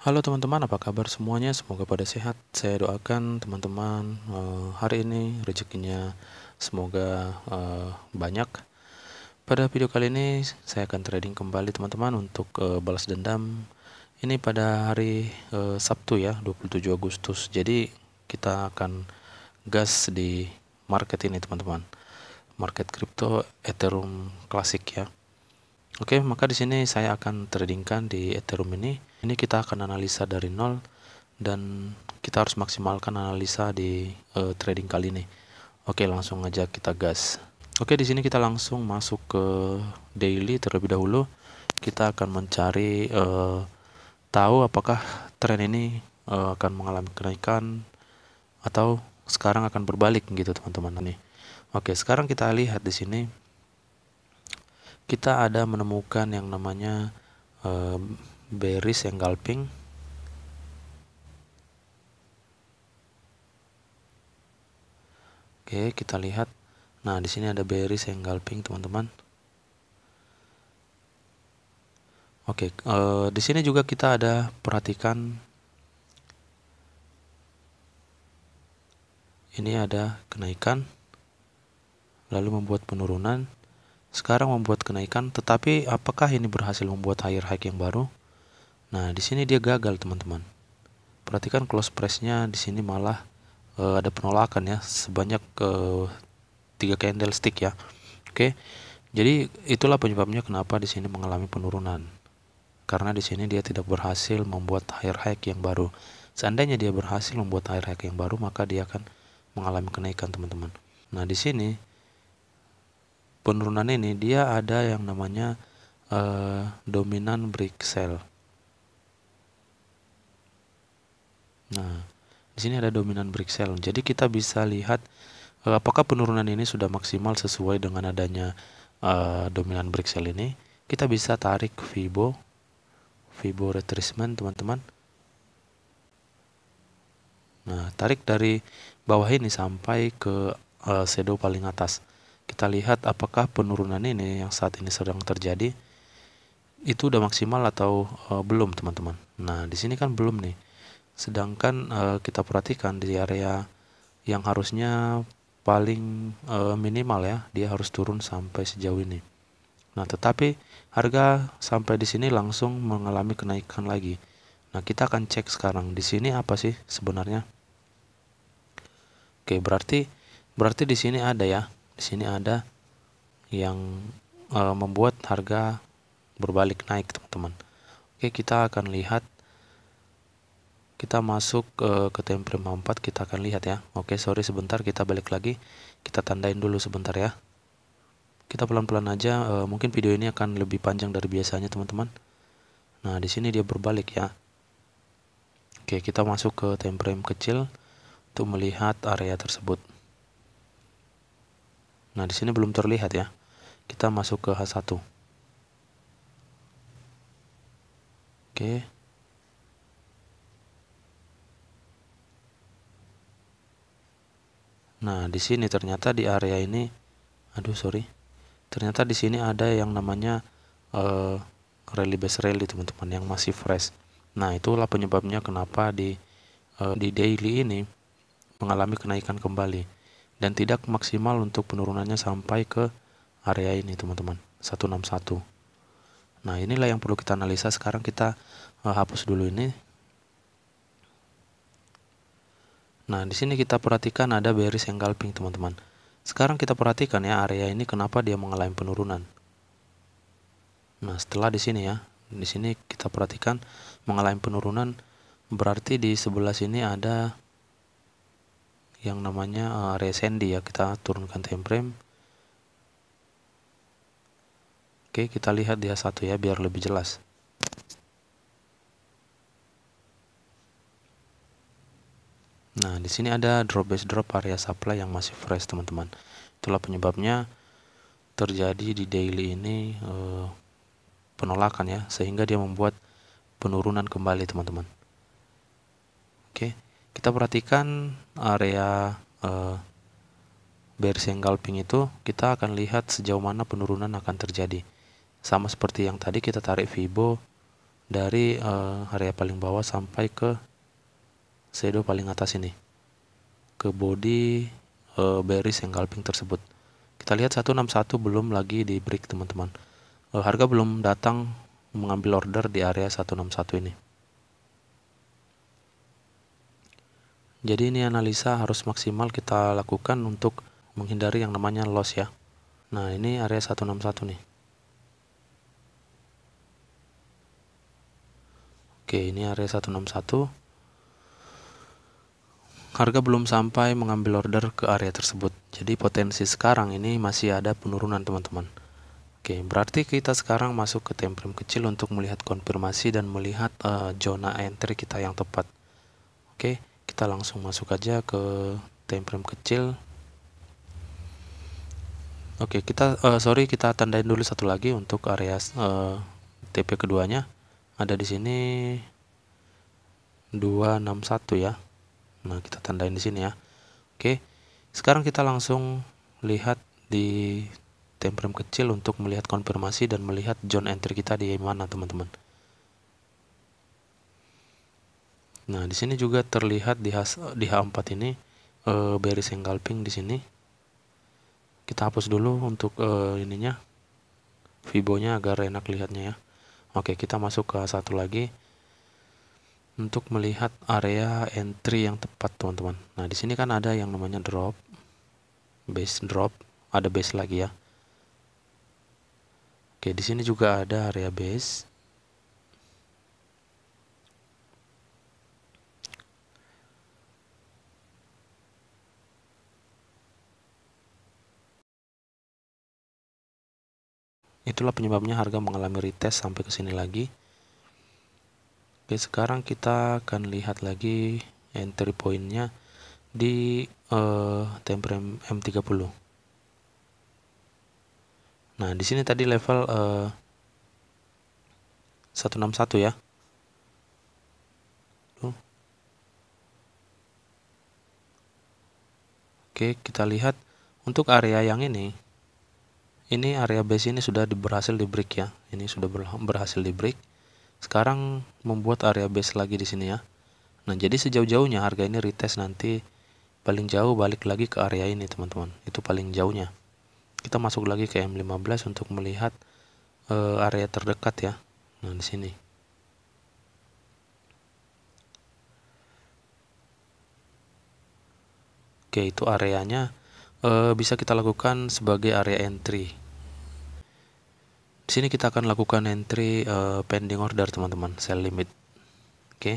Halo teman-teman, apa kabar semuanya? Semoga pada sehat. Saya doakan teman-teman uh, hari ini rezekinya semoga uh, banyak. Pada video kali ini saya akan trading kembali teman-teman untuk uh, balas dendam. Ini pada hari uh, Sabtu ya, 27 Agustus. Jadi kita akan gas di market ini teman-teman. Market crypto Ethereum klasik ya. Oke, maka di sini saya akan tradingkan di Ethereum ini. Ini kita akan analisa dari nol dan kita harus maksimalkan analisa di uh, trading kali ini. Oke, langsung aja kita gas. Oke, di sini kita langsung masuk ke daily terlebih dahulu. Kita akan mencari uh, tahu apakah tren ini uh, akan mengalami kenaikan atau sekarang akan berbalik gitu teman-teman nih. Oke, sekarang kita lihat di sini kita ada menemukan yang namanya uh, bearish engulfing Oke, kita lihat. Nah, di sini ada bearish engulfing, teman-teman. Oke, e, di sini juga kita ada perhatikan ini ada kenaikan lalu membuat penurunan sekarang membuat kenaikan, tetapi apakah ini berhasil membuat higher high yang baru? Nah, di sini dia gagal, teman-teman. Perhatikan close price-nya di sini malah e, ada penolakan ya, sebanyak e, eh, 3 candlestick ya. Oke. Jadi itulah penyebabnya kenapa di sini mengalami penurunan. Karena di sini dia tidak berhasil membuat higher high yang baru. Seandainya dia berhasil membuat higher high yang baru, maka dia akan mengalami kenaikan, teman-teman. Nah, di sini penurunan ini dia ada yang namanya uh, dominan break cell. Nah, di sini ada dominan break cell. Jadi kita bisa lihat uh, apakah penurunan ini sudah maksimal sesuai dengan adanya uh, dominan break cell ini. Kita bisa tarik fibo fibo retracement teman-teman. Nah, tarik dari bawah ini sampai ke uh, shadow paling atas kita lihat apakah penurunan ini yang saat ini sedang terjadi itu udah maksimal atau uh, belum teman-teman. Nah di sini kan belum nih. Sedangkan uh, kita perhatikan di area yang harusnya paling uh, minimal ya dia harus turun sampai sejauh ini. Nah tetapi harga sampai di sini langsung mengalami kenaikan lagi. Nah kita akan cek sekarang di sini apa sih sebenarnya. Oke berarti berarti di sini ada ya di sini ada yang e, membuat harga berbalik naik teman-teman oke kita akan lihat kita masuk e, ke time frame 4 kita akan lihat ya oke sorry sebentar kita balik lagi kita tandain dulu sebentar ya kita pelan-pelan aja e, mungkin video ini akan lebih panjang dari biasanya teman-teman nah di sini dia berbalik ya oke kita masuk ke time frame kecil untuk melihat area tersebut Nah, di sini belum terlihat ya. Kita masuk ke H1. Oke. Nah, di sini ternyata di area ini aduh sorry. Ternyata di sini ada yang namanya uh, rally base rally teman-teman yang masih fresh. Nah, itulah penyebabnya kenapa di uh, di daily ini mengalami kenaikan kembali dan tidak maksimal untuk penurunannya sampai ke area ini teman-teman 161 nah inilah yang perlu kita analisa sekarang kita uh, hapus dulu ini nah di sini kita perhatikan ada bearish engulfing teman-teman sekarang kita perhatikan ya area ini kenapa dia mengalami penurunan nah setelah di sini ya di sini kita perhatikan mengalami penurunan berarti di sebelah sini ada yang namanya uh, eh, resendi ya kita turunkan time frame oke kita lihat dia satu ya biar lebih jelas nah di sini ada drop base drop area supply yang masih fresh teman-teman itulah penyebabnya terjadi di daily ini uh, penolakan ya sehingga dia membuat penurunan kembali teman-teman oke okay kita perhatikan area uh, eh, bearing engulfing itu kita akan lihat sejauh mana penurunan akan terjadi sama seperti yang tadi kita tarik fibo dari uh, area paling bawah sampai ke shadow paling atas ini ke body uh, eh, bearish engulfing tersebut kita lihat 161 belum lagi di break teman-teman uh, harga belum datang mengambil order di area 161 ini Jadi ini analisa harus maksimal kita lakukan untuk menghindari yang namanya loss ya. Nah, ini area 161 nih. Oke, ini area 161. Harga belum sampai mengambil order ke area tersebut. Jadi potensi sekarang ini masih ada penurunan, teman-teman. Oke, berarti kita sekarang masuk ke time frame kecil untuk melihat konfirmasi dan melihat uh, zona entry kita yang tepat. Oke kita langsung masuk aja ke time frame kecil oke okay, kita uh, sorry kita tandain dulu satu lagi untuk area uh, eh, TP keduanya ada di sini 261 ya nah kita tandain di sini ya oke okay. sekarang kita langsung lihat di time frame kecil untuk melihat konfirmasi dan melihat zone entry kita di mana teman-teman Nah, di sini juga terlihat di, H, di H4 ini e, eh, beris engulfing di sini. Kita hapus dulu untuk e, ininya fibonya agar enak lihatnya ya. Oke, kita masuk ke satu lagi untuk melihat area entry yang tepat, teman-teman. Nah, di sini kan ada yang namanya drop base drop, ada base lagi ya. Oke, di sini juga ada area base. itulah penyebabnya harga mengalami retest sampai ke sini lagi oke sekarang kita akan lihat lagi entry pointnya di uh, time M30 nah di sini tadi level eh, uh, 161 ya Oke, kita lihat untuk area yang ini ini area base ini sudah berhasil di break ya ini sudah berhasil di break sekarang membuat area base lagi di sini ya nah jadi sejauh-jauhnya harga ini retest nanti paling jauh balik lagi ke area ini teman-teman itu paling jauhnya kita masuk lagi ke M15 untuk melihat e, area terdekat ya nah di sini Oke, itu areanya e, bisa kita lakukan sebagai area entry. Di sini kita akan lakukan entry uh, pending order teman-teman, sell limit. Oke. Okay.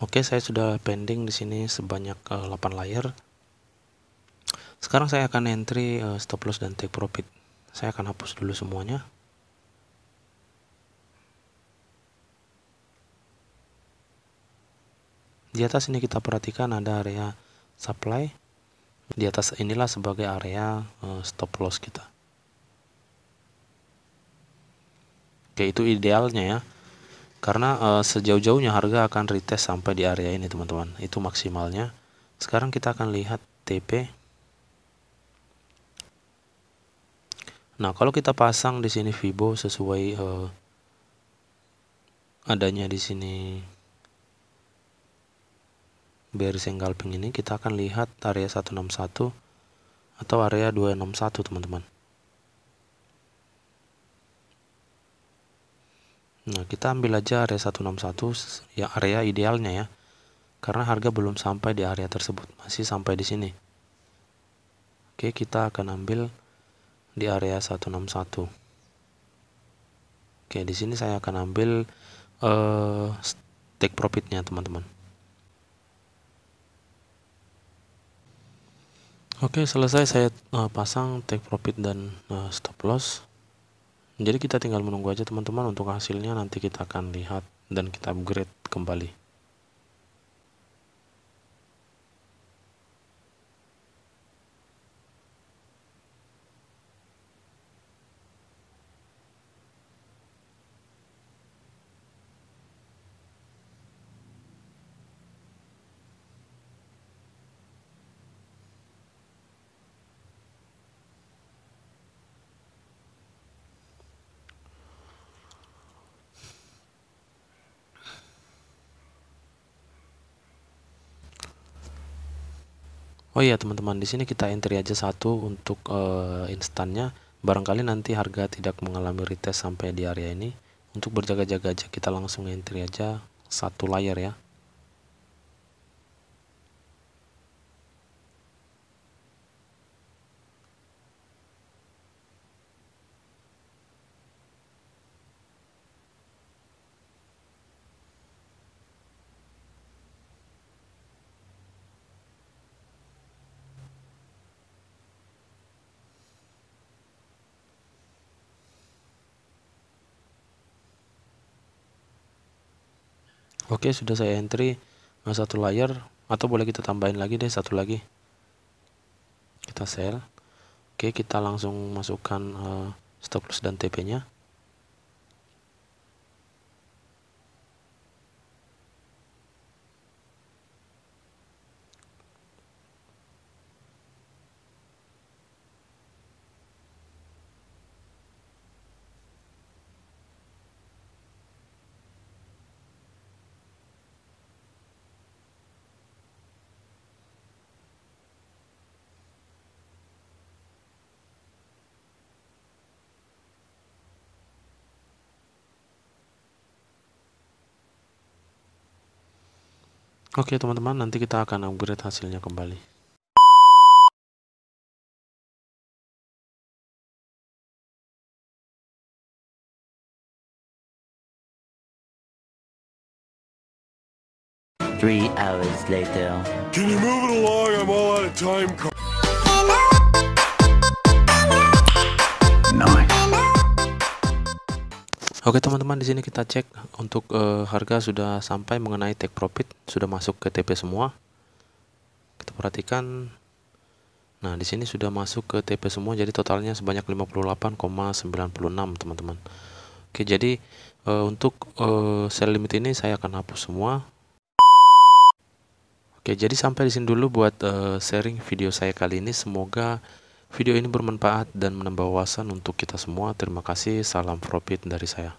Oke, saya sudah pending di sini sebanyak uh, eh, 8 layer. Sekarang saya akan entry uh, stop loss dan take profit. Saya akan hapus dulu semuanya. Di atas ini kita perhatikan ada area supply. Di atas inilah sebagai area eh, stop loss kita. Oke, itu idealnya ya. Karena eh, sejauh-jauhnya harga akan retest sampai di area ini, teman-teman. Itu maksimalnya. Sekarang kita akan lihat TP. Nah, kalau kita pasang di sini fibo sesuai eh, adanya di sini bearing engulfing ini kita akan lihat area 161 atau area 261 teman-teman nah kita ambil aja area 161 ya area idealnya ya karena harga belum sampai di area tersebut masih sampai di sini oke kita akan ambil di area 161 oke di sini saya akan ambil uh, eh, take profitnya teman-teman Oke, selesai saya uh, pasang take profit dan uh, stop loss. Jadi kita tinggal menunggu aja teman-teman untuk hasilnya nanti kita akan lihat dan kita upgrade kembali. Oh iya teman-teman, di sini kita entry aja satu untuk uh, instannya. Barangkali nanti harga tidak mengalami retest sampai di area ini. Untuk berjaga-jaga aja kita langsung entry aja satu layar ya. Oke, sudah saya entry nah, satu layer atau boleh kita tambahin lagi deh satu lagi. Kita sell Oke, kita langsung masukkan uh, stop loss dan TP-nya. Oke okay, teman-teman, nanti kita akan upgrade hasilnya kembali. Three hours later. Can you move it along? I'm all out of time. Oke teman-teman di sini kita cek untuk uh, harga sudah sampai mengenai take profit sudah masuk ke TP semua. Kita perhatikan. Nah di sini sudah masuk ke TP semua jadi totalnya sebanyak 58,96 teman-teman. Oke jadi uh, untuk uh, sell limit ini saya akan hapus semua. Oke jadi sampai di sini dulu buat sharing video saya kali ini semoga Video ini bermanfaat dan menambah wawasan untuk kita semua. Terima kasih. Salam profit dari saya.